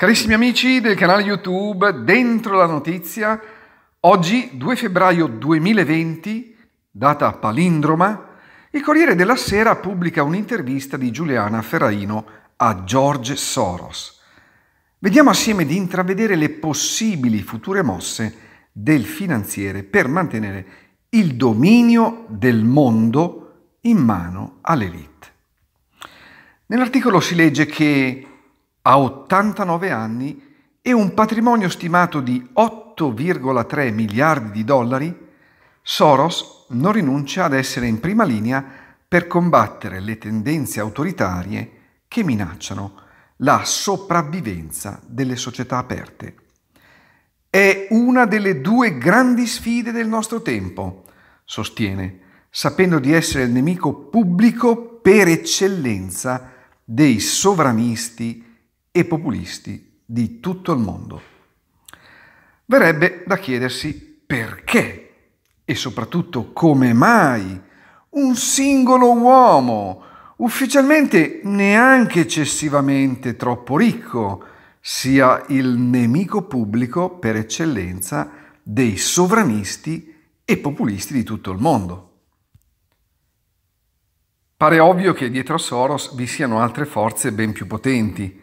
Carissimi amici del canale YouTube Dentro la Notizia, oggi 2 febbraio 2020, data palindroma, il Corriere della Sera pubblica un'intervista di Giuliana Ferraino a George Soros. Vediamo assieme di intravedere le possibili future mosse del finanziere per mantenere il dominio del mondo in mano all'elite. Nell'articolo si legge che ha 89 anni e un patrimonio stimato di 8,3 miliardi di dollari, Soros non rinuncia ad essere in prima linea per combattere le tendenze autoritarie che minacciano la sopravvivenza delle società aperte. È una delle due grandi sfide del nostro tempo, sostiene, sapendo di essere il nemico pubblico per eccellenza dei sovranisti e populisti di tutto il mondo. Verrebbe da chiedersi perché e soprattutto come mai un singolo uomo, ufficialmente neanche eccessivamente troppo ricco, sia il nemico pubblico per eccellenza dei sovranisti e populisti di tutto il mondo. Pare ovvio che dietro a Soros vi siano altre forze ben più potenti,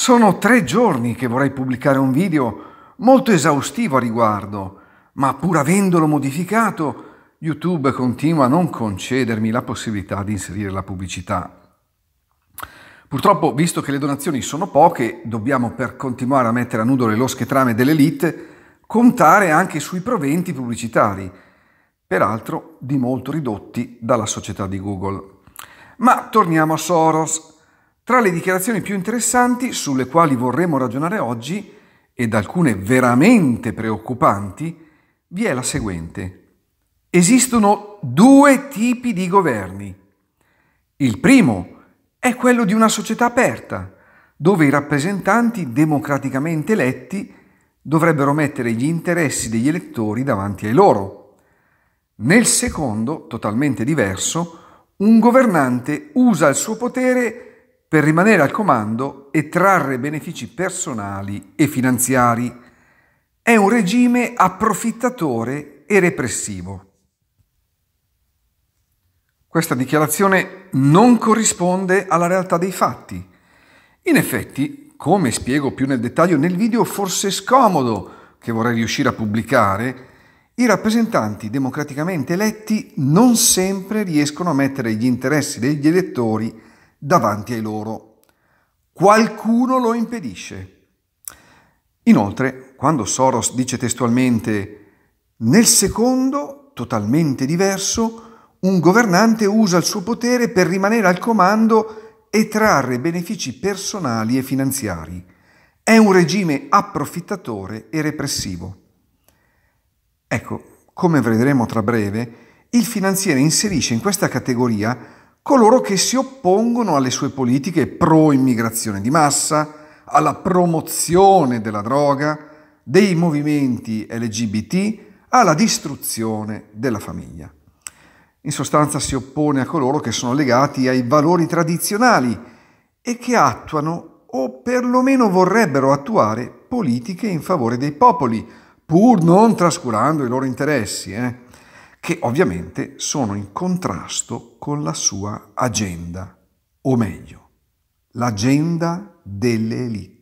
sono tre giorni che vorrei pubblicare un video molto esaustivo a riguardo, ma pur avendolo modificato, YouTube continua a non concedermi la possibilità di inserire la pubblicità. Purtroppo, visto che le donazioni sono poche, dobbiamo per continuare a mettere a nudo le losche trame dell'elite contare anche sui proventi pubblicitari, peraltro di molto ridotti dalla società di Google. Ma torniamo a Soros. Tra le dichiarazioni più interessanti sulle quali vorremmo ragionare oggi, ed alcune veramente preoccupanti, vi è la seguente. Esistono due tipi di governi. Il primo è quello di una società aperta, dove i rappresentanti democraticamente eletti dovrebbero mettere gli interessi degli elettori davanti ai loro. Nel secondo, totalmente diverso, un governante usa il suo potere per per rimanere al comando e trarre benefici personali e finanziari. È un regime approfittatore e repressivo. Questa dichiarazione non corrisponde alla realtà dei fatti. In effetti, come spiego più nel dettaglio nel video forse scomodo che vorrei riuscire a pubblicare, i rappresentanti democraticamente eletti non sempre riescono a mettere gli interessi degli elettori davanti ai loro. Qualcuno lo impedisce. Inoltre, quando Soros dice testualmente nel secondo, totalmente diverso, un governante usa il suo potere per rimanere al comando e trarre benefici personali e finanziari. È un regime approfittatore e repressivo. Ecco, come vedremo tra breve, il finanziere inserisce in questa categoria coloro che si oppongono alle sue politiche pro-immigrazione di massa, alla promozione della droga, dei movimenti LGBT, alla distruzione della famiglia. In sostanza si oppone a coloro che sono legati ai valori tradizionali e che attuano o perlomeno vorrebbero attuare politiche in favore dei popoli, pur non trascurando i loro interessi. Eh? che ovviamente sono in contrasto con la sua agenda, o meglio, l'agenda delle elite.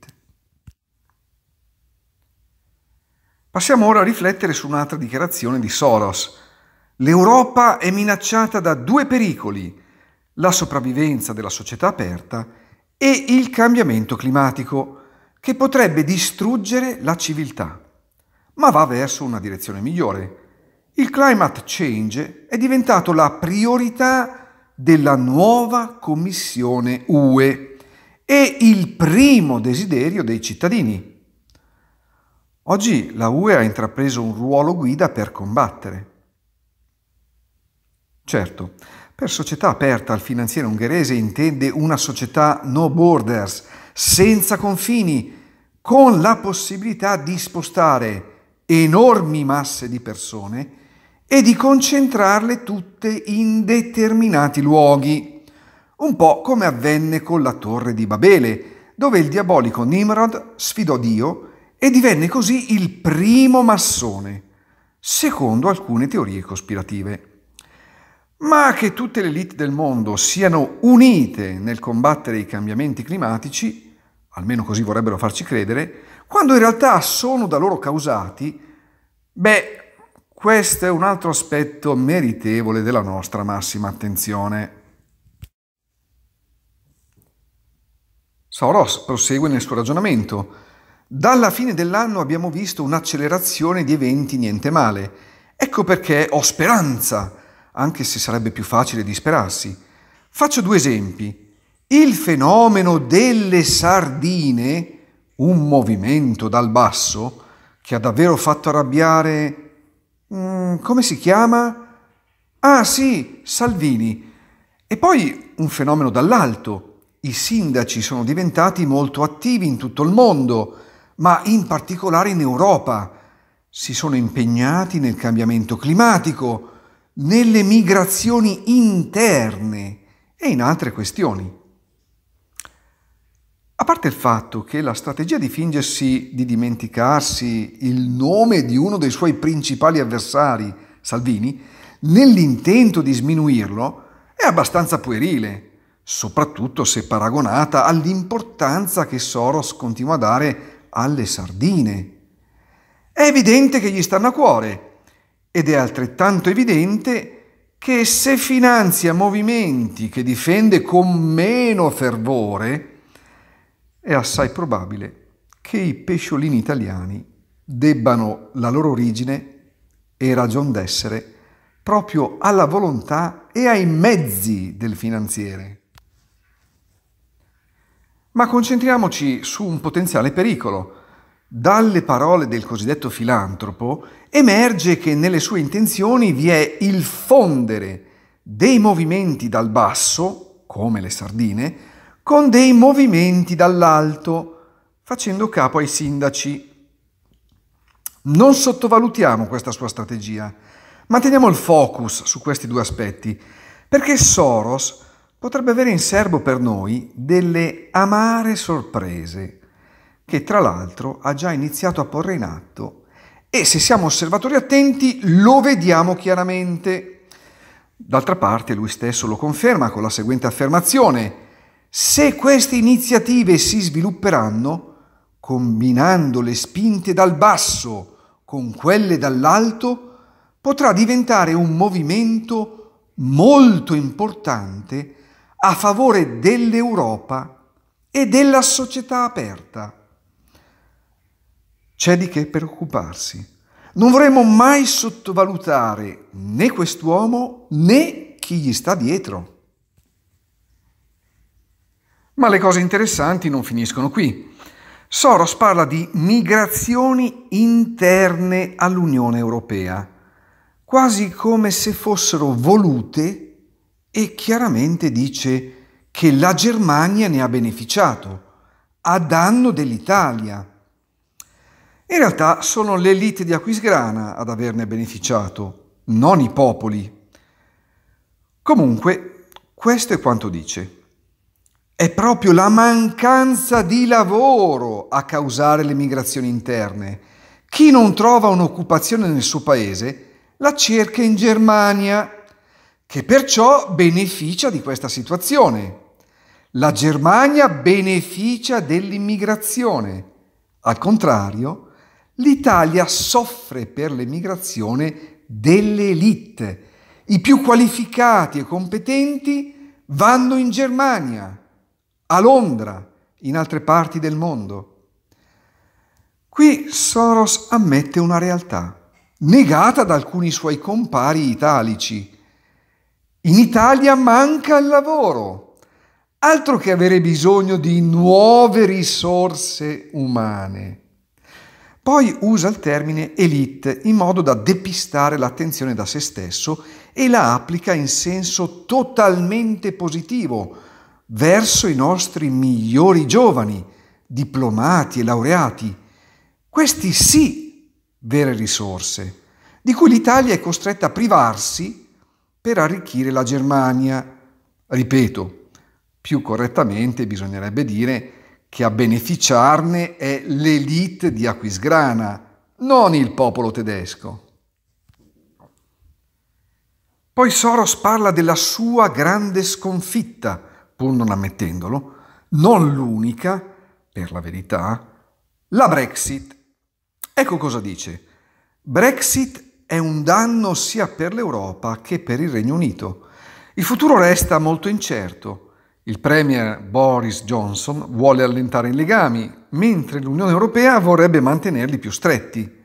Passiamo ora a riflettere su un'altra dichiarazione di Soros. L'Europa è minacciata da due pericoli, la sopravvivenza della società aperta e il cambiamento climatico, che potrebbe distruggere la civiltà, ma va verso una direzione migliore il climate change è diventato la priorità della nuova Commissione UE e il primo desiderio dei cittadini. Oggi la UE ha intrapreso un ruolo guida per combattere. Certo, per società aperta al finanziere ungherese intende una società no borders, senza confini, con la possibilità di spostare enormi masse di persone e di concentrarle tutte in determinati luoghi, un po' come avvenne con la torre di Babele, dove il diabolico Nimrod sfidò Dio e divenne così il primo massone, secondo alcune teorie cospirative. Ma che tutte le elite del mondo siano unite nel combattere i cambiamenti climatici, almeno così vorrebbero farci credere, quando in realtà sono da loro causati, beh, questo è un altro aspetto meritevole della nostra massima attenzione. Soros prosegue nel suo ragionamento. Dalla fine dell'anno abbiamo visto un'accelerazione di eventi niente male. Ecco perché ho speranza, anche se sarebbe più facile disperarsi. Faccio due esempi. Il fenomeno delle sardine, un movimento dal basso, che ha davvero fatto arrabbiare Mm, come si chiama? Ah sì, Salvini. E poi un fenomeno dall'alto. I sindaci sono diventati molto attivi in tutto il mondo, ma in particolare in Europa. Si sono impegnati nel cambiamento climatico, nelle migrazioni interne e in altre questioni. A parte il fatto che la strategia di fingersi di dimenticarsi il nome di uno dei suoi principali avversari, Salvini, nell'intento di sminuirlo, è abbastanza puerile, soprattutto se paragonata all'importanza che Soros continua a dare alle sardine. È evidente che gli stanno a cuore ed è altrettanto evidente che se finanzia movimenti che difende con meno fervore, è assai probabile che i pesciolini italiani debbano la loro origine e ragion d'essere proprio alla volontà e ai mezzi del finanziere. Ma concentriamoci su un potenziale pericolo. Dalle parole del cosiddetto filantropo emerge che nelle sue intenzioni vi è il fondere dei movimenti dal basso, come le sardine, con dei movimenti dall'alto, facendo capo ai sindaci. Non sottovalutiamo questa sua strategia. Manteniamo il focus su questi due aspetti, perché Soros potrebbe avere in serbo per noi delle amare sorprese, che tra l'altro ha già iniziato a porre in atto e se siamo osservatori attenti lo vediamo chiaramente. D'altra parte lui stesso lo conferma con la seguente affermazione, se queste iniziative si svilupperanno, combinando le spinte dal basso con quelle dall'alto, potrà diventare un movimento molto importante a favore dell'Europa e della società aperta. C'è di che preoccuparsi. Non vorremmo mai sottovalutare né quest'uomo né chi gli sta dietro. Ma le cose interessanti non finiscono qui. Soros parla di migrazioni interne all'Unione Europea, quasi come se fossero volute e chiaramente dice che la Germania ne ha beneficiato, a danno dell'Italia. In realtà sono l'elite di Aquisgrana ad averne beneficiato, non i popoli. Comunque, questo è quanto dice. È proprio la mancanza di lavoro a causare le migrazioni interne. Chi non trova un'occupazione nel suo paese la cerca in Germania, che perciò beneficia di questa situazione. La Germania beneficia dell'immigrazione. Al contrario, l'Italia soffre per l'emigrazione delle elite. I più qualificati e competenti vanno in Germania a Londra, in altre parti del mondo. Qui Soros ammette una realtà, negata da alcuni suoi compari italici. In Italia manca il lavoro, altro che avere bisogno di nuove risorse umane. Poi usa il termine elite in modo da depistare l'attenzione da se stesso e la applica in senso totalmente positivo, verso i nostri migliori giovani, diplomati e laureati. Questi sì vere risorse, di cui l'Italia è costretta a privarsi per arricchire la Germania. Ripeto, più correttamente bisognerebbe dire che a beneficiarne è l'elite di Aquisgrana, non il popolo tedesco. Poi Soros parla della sua grande sconfitta pur non ammettendolo, non l'unica, per la verità, la Brexit. Ecco cosa dice. Brexit è un danno sia per l'Europa che per il Regno Unito. Il futuro resta molto incerto. Il Premier Boris Johnson vuole allentare i legami, mentre l'Unione Europea vorrebbe mantenerli più stretti.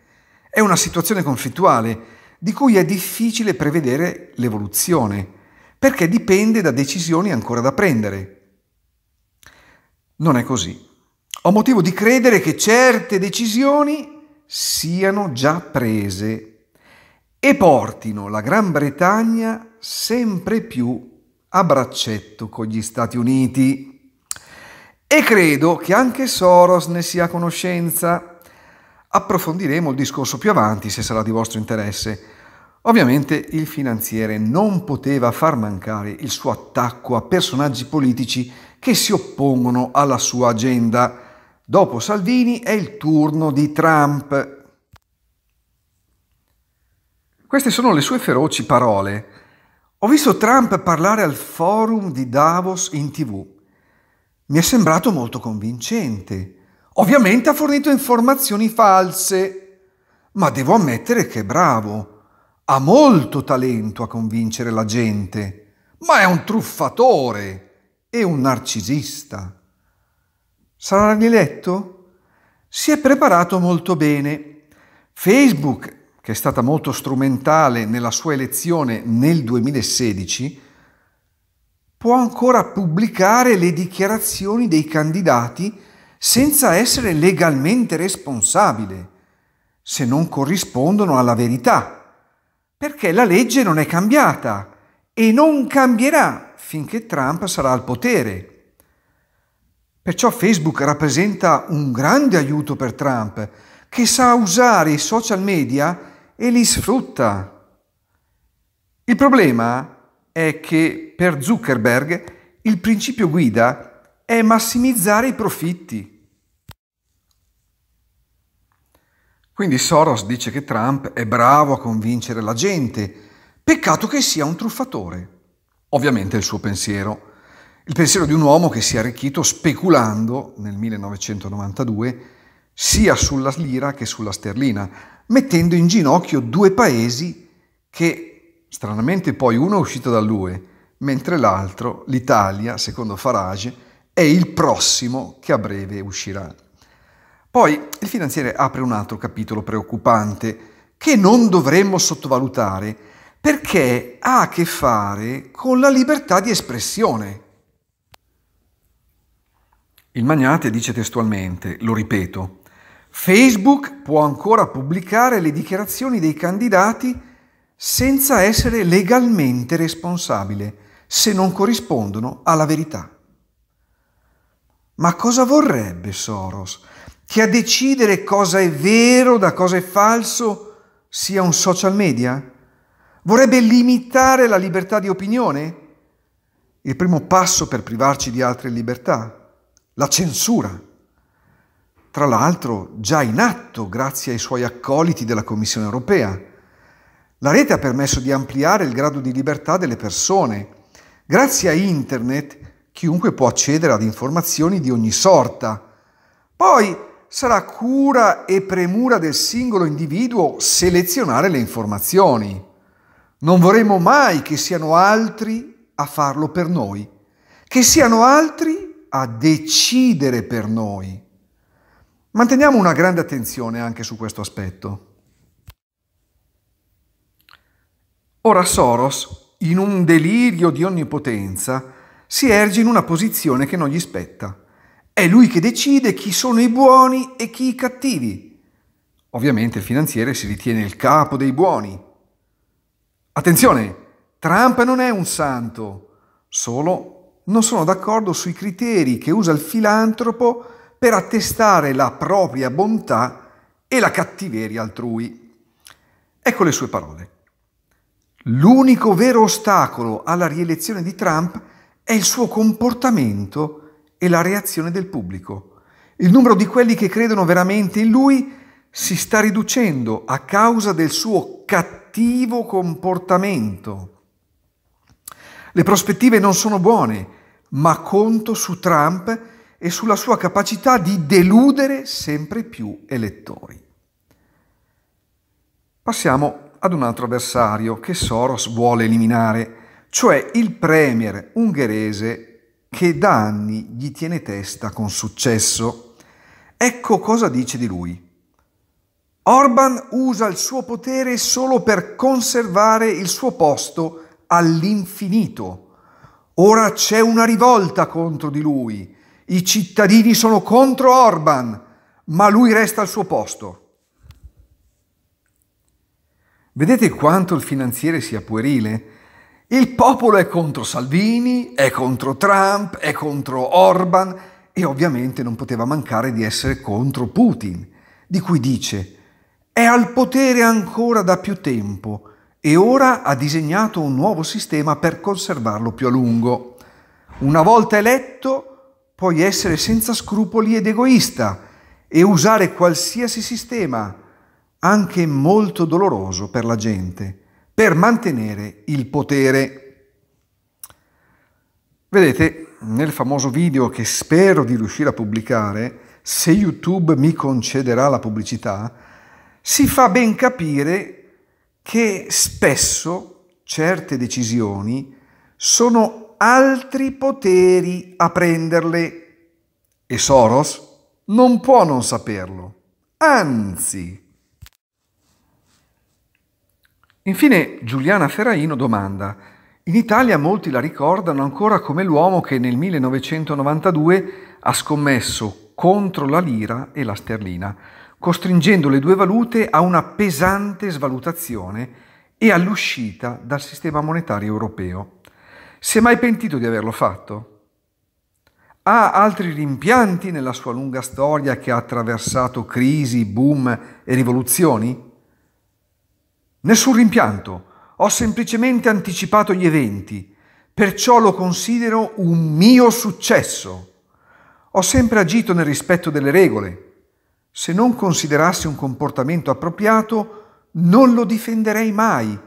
È una situazione conflittuale di cui è difficile prevedere l'evoluzione perché dipende da decisioni ancora da prendere. Non è così. Ho motivo di credere che certe decisioni siano già prese e portino la Gran Bretagna sempre più a braccetto con gli Stati Uniti. E credo che anche Soros ne sia a conoscenza. Approfondiremo il discorso più avanti se sarà di vostro interesse. Ovviamente il finanziere non poteva far mancare il suo attacco a personaggi politici che si oppongono alla sua agenda. Dopo Salvini è il turno di Trump. Queste sono le sue feroci parole. Ho visto Trump parlare al forum di Davos in tv. Mi è sembrato molto convincente. Ovviamente ha fornito informazioni false, ma devo ammettere che è bravo. Ha molto talento a convincere la gente, ma è un truffatore e un narcisista. Sarà riletto? Si è preparato molto bene. Facebook, che è stata molto strumentale nella sua elezione nel 2016, può ancora pubblicare le dichiarazioni dei candidati senza essere legalmente responsabile, se non corrispondono alla verità perché la legge non è cambiata e non cambierà finché Trump sarà al potere. Perciò Facebook rappresenta un grande aiuto per Trump, che sa usare i social media e li sfrutta. Il problema è che per Zuckerberg il principio guida è massimizzare i profitti. Quindi Soros dice che Trump è bravo a convincere la gente, peccato che sia un truffatore. Ovviamente il suo pensiero, il pensiero di un uomo che si è arricchito speculando nel 1992 sia sulla lira che sulla sterlina, mettendo in ginocchio due paesi che, stranamente poi uno è uscito dall'UE, mentre l'altro, l'Italia, secondo Farage, è il prossimo che a breve uscirà. Poi il finanziere apre un altro capitolo preoccupante che non dovremmo sottovalutare perché ha a che fare con la libertà di espressione. Il magnate dice testualmente, lo ripeto, Facebook può ancora pubblicare le dichiarazioni dei candidati senza essere legalmente responsabile se non corrispondono alla verità. Ma cosa vorrebbe Soros? che a decidere cosa è vero da cosa è falso sia un social media? Vorrebbe limitare la libertà di opinione? Il primo passo per privarci di altre libertà? La censura. Tra l'altro già in atto grazie ai suoi accoliti della Commissione europea. La rete ha permesso di ampliare il grado di libertà delle persone. Grazie a Internet chiunque può accedere ad informazioni di ogni sorta. Poi sarà cura e premura del singolo individuo selezionare le informazioni. Non vorremmo mai che siano altri a farlo per noi, che siano altri a decidere per noi. Manteniamo una grande attenzione anche su questo aspetto. Ora Soros, in un delirio di onnipotenza, si erge in una posizione che non gli spetta è lui che decide chi sono i buoni e chi i cattivi. Ovviamente il finanziere si ritiene il capo dei buoni. Attenzione, Trump non è un santo, solo non sono d'accordo sui criteri che usa il filantropo per attestare la propria bontà e la cattiveria altrui. Ecco le sue parole. L'unico vero ostacolo alla rielezione di Trump è il suo comportamento e la reazione del pubblico. Il numero di quelli che credono veramente in lui si sta riducendo a causa del suo cattivo comportamento. Le prospettive non sono buone, ma conto su Trump e sulla sua capacità di deludere sempre più elettori. Passiamo ad un altro avversario che Soros vuole eliminare, cioè il premier ungherese che da anni gli tiene testa con successo. Ecco cosa dice di lui. Orban usa il suo potere solo per conservare il suo posto all'infinito. Ora c'è una rivolta contro di lui. I cittadini sono contro Orban, ma lui resta al suo posto. Vedete quanto il finanziere sia puerile? Il popolo è contro Salvini, è contro Trump, è contro Orban e ovviamente non poteva mancare di essere contro Putin, di cui dice è al potere ancora da più tempo e ora ha disegnato un nuovo sistema per conservarlo più a lungo. Una volta eletto puoi essere senza scrupoli ed egoista e usare qualsiasi sistema, anche molto doloroso per la gente per mantenere il potere. Vedete, nel famoso video che spero di riuscire a pubblicare, se YouTube mi concederà la pubblicità, si fa ben capire che spesso certe decisioni sono altri poteri a prenderle e Soros non può non saperlo. Anzi, Infine Giuliana Ferraino domanda, in Italia molti la ricordano ancora come l'uomo che nel 1992 ha scommesso contro la lira e la sterlina, costringendo le due valute a una pesante svalutazione e all'uscita dal sistema monetario europeo. Si è mai pentito di averlo fatto? Ha altri rimpianti nella sua lunga storia che ha attraversato crisi, boom e rivoluzioni? Nessun rimpianto, ho semplicemente anticipato gli eventi, perciò lo considero un mio successo. Ho sempre agito nel rispetto delle regole. Se non considerassi un comportamento appropriato, non lo difenderei mai.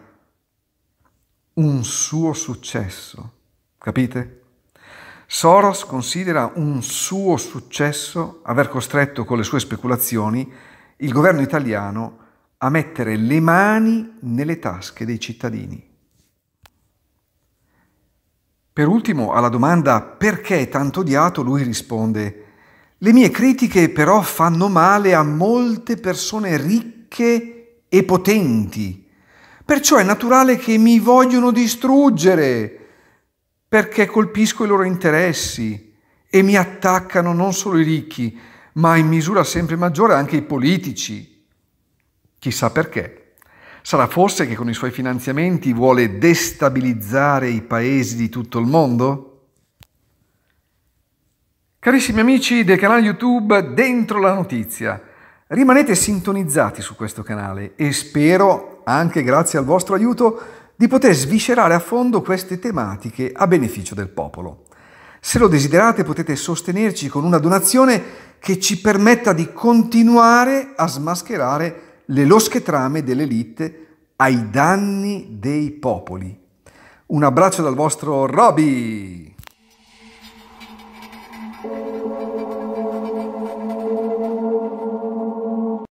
Un suo successo, capite? Soros considera un suo successo aver costretto con le sue speculazioni il governo italiano a a mettere le mani nelle tasche dei cittadini. Per ultimo, alla domanda perché è tanto odiato, lui risponde, le mie critiche però fanno male a molte persone ricche e potenti, perciò è naturale che mi vogliono distruggere, perché colpisco i loro interessi e mi attaccano non solo i ricchi, ma in misura sempre maggiore anche i politici Chissà perché. Sarà forse che con i suoi finanziamenti vuole destabilizzare i paesi di tutto il mondo? Carissimi amici del canale YouTube Dentro la Notizia, rimanete sintonizzati su questo canale e spero, anche grazie al vostro aiuto, di poter sviscerare a fondo queste tematiche a beneficio del popolo. Se lo desiderate potete sostenerci con una donazione che ci permetta di continuare a smascherare le losche trame dell'elite ai danni dei popoli. Un abbraccio dal vostro Roby!